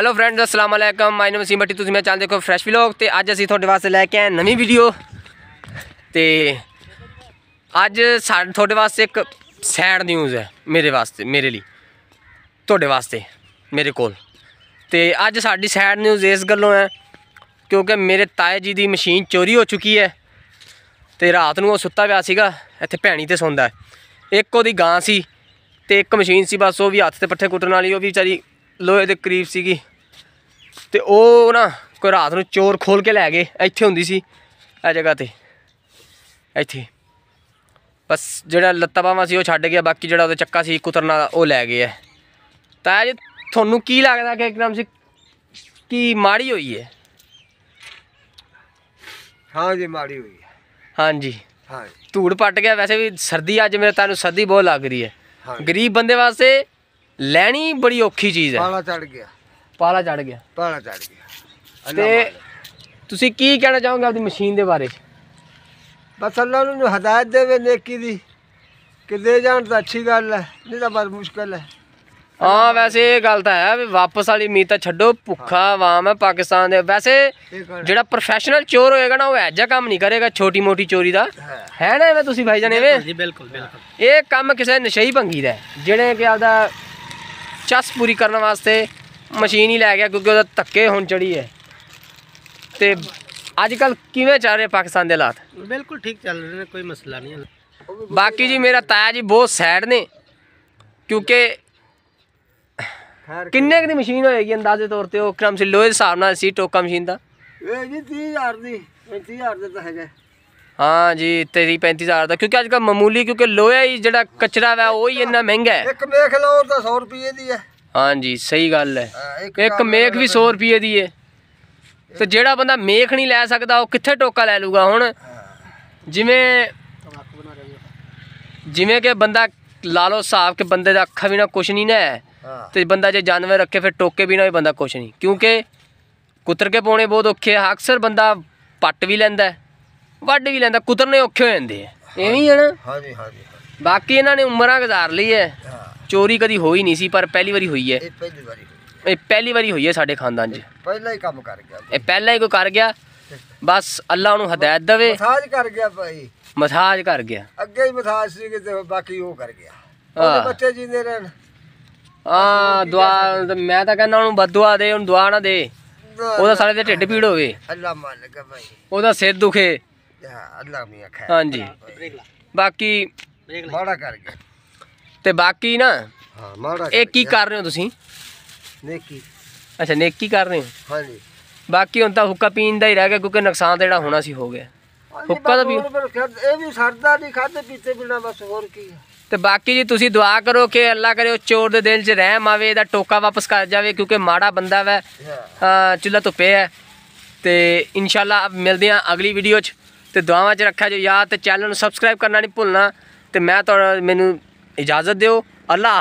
hello friends ਅਸਲਾਮ ਅਲੈਕਮ ਮਾਈ ਨੇਮ ਸੀ ਮੱਟੀ ਤੁਸੀਂ ਮੈਂ ਚਾਹੁੰਦੇ ਦੇਖੋ ਫਰੈਸ਼ ਵਲੌਗ ਤੇ ਅੱਜ ਅਸੀਂ ਤੁਹਾਡੇ ਵਾਸਤੇ ਲੈ ਕੇ ਆਏ ਨਵੀਂ ਵੀਡੀਓ ਤੇ ਅੱਜ ਸਾਡੇ ਤੁਹਾਡੇ ਵਾਸਤੇ ਇੱਕ ਸੈਡ ਨਿਊਜ਼ ਹੈ ਮੇਰੇ ਵਾਸਤੇ ਮੇਰੇ ਲਈ ਤੁਹਾਡੇ ਵਾਸਤੇ ਮੇਰੇ ਕੋਲ ਤੇ ਅੱਜ ਸਾਡੀ ਸੈਡ ਨਿਊਜ਼ ਇਸ ਗੱਲੋਂ ਹੈ ਕਿਉਂਕਿ ਮੇਰੇ ਤਾਏ ਜੀ ਦੀ ਮਸ਼ੀਨ ਚੋਰੀ ਹੋ ਚੁੱਕੀ ਹੈ ਤੇ ਰਾਤ ਨੂੰ ਉਹ ਸੁੱਤਾ ਪਿਆ ਸੀਗਾ ਇੱਥੇ ਭੈਣੀ ਤੇ ਸੌਂਦਾ ਇੱਕ ਉਹਦੀ ਗਾਂ ਸੀ ਤੇ ਇੱਕ ਮਸ਼ੀਨ ਸੀ ਬਸ ਉਹ ਵੀ ਹੱਥ ਤੇ ਪੱਠੇ ਕੁੱਟਣ ਵਾਲੀ ਉਹ ਵੀ ਵਿਚਾਰੀ ਲੋਹੇ ਦੇ ਕਰੀਬ ਸੀਗੀ ਤੇ ਉਹ ਨਾ ਕੋਈ ਰਾਤ ਨੂੰ ਚੋਰ ਖੋਲ ਕੇ ਲੈ ਗਏ ਇੱਥੇ ਹੁੰਦੀ ਸੀ ਇਹ ਜਗ੍ਹਾ ਤੇ ਇੱਥੇ ਬਸ ਜਿਹੜਾ ਲੱਤਾਂ ਸੀ ਉਹ ਛੱਡ ਗਿਆ ਬਾਕੀ ਜਿਹੜਾ ਉਹਦੇ ਚੱਕਾ ਸੀ ਕੁਤਰਨਾ ਉਹ ਲੈ ਗਏ ਤਾਂ ਜੀ ਤੁਹਾਨੂੰ ਕੀ ਲੱਗਦਾ ਕਿ ਇੱਕਦਮ ਸੀ ਕੀ ਮਾੜੀ ਹੋਈ ਹੈ ਹਾਂ ਜੀ ਮਾੜੀ ਹੋਈ ਹੈ ਹਾਂਜੀ ਹਾਂ ਧੂੜ ਪੱਟ ਗਿਆ ਵੈਸੇ ਵੀ ਸਰਦੀ ਅੱਜ ਮੇਰੇ ਤੁਹਾਨੂੰ ਸਰਦੀ ਬਹੁਤ ਲੱਗ ਰਹੀ ਹੈ ਗਰੀਬ ਬੰਦੇ ਵਾਸਤੇ ਲੈਣੀ ਬੜੀ ਔਖੀ ਚੀਜ਼ ਹੈ ਪਾਲਾ ਚੜ ਗਿਆ ਪਾਲਾ ਚੜ ਗਿਆ ਪਾਲਾ ਚੜ ਗਿਆ ਤੇ ਤੁਸੀਂ ਕੀ ਕਹਿਣਾ ਚਾਹੋਗੇ ਆਪਣੀ ਮਸ਼ੀਨ ਦੇ ਬਾਰੇ ਬਸ ਅੱਲਾ ਨੂੰ ਹਦਾਇਤ ਦੇਵੇ ਨੇਕੀ ਦੀ ਕਿ ਦੇ ਜਾਣ ਤਾਂ ਅੱਛੀ ਗੱਲ ਹੈ ਨਹੀਂ ਤਾਂ ਬਸ ਮੁਸ਼ਕਲ ਹੈ ਹਾਂ ਵੈਸੇ ਇਹ ਗੱਲ ਤਾਂ ਹੈ ਵੀ ਵਾਪਸ ਵਾਲੀ ਉਮੀਦ ਤਾਂ ਛੱਡੋ ਭੁੱਖਾ ਆਵਾਮ ਹੈ ਪਾਕਿਸਤਾਨ ਦੇ ਵੈਸੇ ਜਿਹੜਾ ਪ੍ਰੋਫੈਸ਼ਨਲ ਚੋਰ ਹੋਏਗਾ ਨਾ ਉਹ ਐਜਾ ਕੰਮ ਨਹੀਂ ਕਰੇਗਾ ਛੋਟੀ ਮੋਟੀ ਚੋਰੀ ਦਾ ਹੈ ਨਾ ਇਹ ਤੁਸੀਂ ਭਾਈ ਜਾਨੇ ਵੇ ਜੀ ਬਿਲਕੁਲ ਬਿਲਕੁਲ ਇਹ ਕੰਮ ਕਿਸੇ ਨਸ਼ਈ ਭੰਗੀ ਦਾ ਜਿਹੜੇ ਕਿ ਆਪਦਾ ਚਸ ਪੂਰੀ ਕਰਨ ਵਾਸਤੇ ਮਸ਼ੀਨ ਹੀ ਲੈ ਗਿਆ ਕਿਉਂਕਿ ਉਹਦਾ ਧੱਕੇ ਹੁਣ ਚੜੀ ਹੈ ਤੇ ਅੱਜ ਕੱਲ ਕਿਵੇਂ ਚੱਲ ਰਹੇ ਪਾਕਿਸਤਾਨ ਦੇ ਹਾਲਾਤ ਬਿਲਕੁਲ ਠੀਕ ਚੱਲ ਰਹੇ ਨੇ ਕੋਈ ਮਸਲਾ ਨਹੀਂ ਬਾਕੀ ਜੀ ਮੇਰਾ ਤਾਇਆ ਜੀ ਬਹੁਤ ਸੈਡ ਨੇ ਕਿਉਂਕਿ ਕਿੰਨੇ ਕਿ ਦੀ ਮਸ਼ੀਨ ਹੋਏਗੀ ਅੰਦਾਜ਼ੇ ਤੌਰ ਤੇ ਉਹ ਕ੍ਰਮ ਸੀ ਲੋਹੇ ਦੇ ਹਿਸਾਬ ਨਾਲ ਸੀ ਟੋਕਾ ਮਸ਼ੀਨ ਦਾ ਇਹ ਜੀ 30000 ਦੀ 30000 ਦਾ ਤਾਂ ਹੈਗਾ ਹਾਂ ਜੀ 30 35000 ਦਾ ਕਿਉਂਕਿ ਅੱਜ ਕੱਲ ਮਾਮੂਲੀ ਕਿਉਂਕਿ ਲੋਹਾ ਹੀ ਜਿਹੜਾ ਕਚਰਾ ਵਾ ਉਹ ਹੀ ਇੰਨਾ ਮਹਿੰਗਾ ਹੈ ਇੱਕ ਮੇਖ ਲੋਰ ਤਾਂ 100 ਰੁਪਏ ਦੀ ਹੈ ਹਾਂ ਜੀ ਸਹੀ ਗੱਲ ਹੈ ਇੱਕ ਮੇਖ ਵੀ 100 ਰੁਪਏ ਦੀ ਹੈ ਤੇ ਜਿਹੜਾ ਬੰਦਾ ਮੇਖ ਨਹੀਂ ਲੈ ਸਕਦਾ ਉਹ ਕਿੱਥੇ ਟੋਕਾ ਲੈ ਲੂਗਾ ਹੁਣ ਜਿਵੇਂ ਜਿਵੇਂ ਕਿ ਬੰਦਾ ਲਾ ਲੋ ਹਿਸਾਬ ਕਿ ਬੰਦੇ ਦਾ ਅੱਖਾਂ ਨਾ ਕੁਝ ਨਹੀਂ ਨਾ ਤੇ ਬੰਦਾ ਜੇ ਜਾਨਵਰ ਰੱਖੇ ਫਿਰ ਟੋਕੇ ਵੀ ਨਾ ਬੰਦਾ ਕੁਝ ਨਹੀਂ ਕਿਉਂਕਿ ਕੁੱਤਰ ਕੇ ਪੋਣੇ ਬਹੁਤ ਔਖੇ ਆ ਅਕਸਰ ਬੰਦਾ ਪੱਟ ਵੀ ਲੈਂਦਾ ਵੱਢ ਵੀ ਲੈਂਦਾ ਕੁਤਰਨੇ ਔਖੇ ਹੋ ਜਾਂਦੇ ਐ ਐਵੇਂ ਹੀ ਹੈ ਨਾ ਹਾਂਜੀ ਹਾਂਜੀ ਬਾਕੀ ਇਹਨਾਂ ਨੇ ਉਮਰਾਂ ਗੁਜ਼ਾਰ ਲਈ ਐ ਚੋਰੀ ਕਦੀ ਹੋਈ ਨਹੀਂ ਸੀ ਪਰ ਪਹਿਲੀ ਵਾਰੀ ਹੋਈ ਐ ਇਹ ਪਹਿਲੀ ਵਾਰੀ ਹੋਈ ਐ ਸਾਡੇ ਖਾਨਦਾਨ 'ਚ ਪਹਿਲਾਂ ਹੀ ਕੰਮ ਕਰ ਗਿਆ ਇਹ ਪਹਿਲਾਂ ਹੀ ਕੋਈ ਕਰ ਗਿਆ ਬਸ ਅੱਲਾ ਉਹਨੂੰ ਹਦਾਇਤ ਦੇਵੇ ਮਸਾਜ ਕਰ ਗਿਆ ਭਾਈ ਮਸਾਜ ਕਰ ਗਿਆ ਅੱਗੇ ਹੀ ਮਸਾਜ ਸੀ ਕਿ ਬਾਕੀ ਉਹ ਕਰ ਗਿਆ ਉਹਦੇ ਬੱਚੇ ਜਿੰਦੇ ਰਹਿਣ ਆ ਦੁਆ ਮੈਂ ਤਾਂ ਕਹਿੰਦਾ ਉਹਨੂੰ ਬਦਦੁਆ ਦੇ ਉਹਨੂੰ ਦੁਆ ਨਾ ਦੇ ਉਹਦਾ ਸਾਰੇ ਦੇ ਢਿੱਡ ਪੀੜ ਹੋਵੇ ਅੱਲਾ ਮਾਲਕ ਭਾਈ ਉਹਦਾ ਸਿਰ ਦੁਖੇ ਹਾਂਜੀ ਬਾਕੀ ਮਾੜਾ ਕਰ ਗਿਆ ਤੇ ਬਾਕੀ ਨਾ ਹਾਂ ਮਾੜਾ ਇਹ ਕੀ ਕਰ ਰਹੇ ਹੋ ਤੁਸੀਂ ਨੇਕੀ ਅੱਛਾ ਨੇਕੀ ਕਰ ਰਹੇ ਹੋ ਹਾਂਜੀ ਬਾਕੀ ਹੁਣ ਤਾਂ ਹੁੱਕਾ ਪੀਣ ਦਾ ਹੀ ਰਹਿ ਗਿਆ ਕਿਉਂਕਿ ਨੁਕਸਾਨ ਜਿਹੜਾ ਹੋਣਾ ਸੀ ਹੋ ਗਿਆ ਹੁੱਕਾ ਤਾਂ ਵੀ ਇਹ ਵੀ ਸਰਦਾ ਨਹੀਂ ਖਾਦੇ ਪੀਤੇ ਬਿਨਾ ਬਸ ਹੋਰ ਕੀ ਤੇ ਬਾਕੀ ਜੀ ਤੁਸੀਂ ਦੁਆ ਕਰੋ ਕਿ ਅੱਲਾ ਕਰੇ ਉਹ ਚੋਰ ਦੇ ਦਿਲ 'ਚ ਰਹਿਮ ਆਵੇ ਇਹਦਾ ਟੋਕਾ ਵਾਪਸ ਕਰ ਜਾਵੇ ਕਿਉਂਕਿ ਮਾੜਾ ਬੰਦਾ ਵੈ ਚੁੱਲਾ ਧੁੱਪੇ ਹੈ ਤੇ ਇਨਸ਼ਾਅੱਲਾ ਮਿਲਦੇ ਆ ਅਗਲੀ ਵੀਡੀਓ 'ਚ ਤੇ ਦੁਆਵਾਂ 'ਚ ਰੱਖਿਆ ਜੋ ਯਾਦ ਤੇ ਚੈਨਲ ਨੂੰ ਸਬਸਕ੍ਰਾਈਬ ਕਰਨਾ ਨਹੀਂ ਭੁੱਲਣਾ ਤੇ ਮੈਂ ਤੁਹਾਨੂੰ ਮੈਨੂੰ ਇਜਾਜ਼ਤ ਦਿਓ ਅੱਲਾ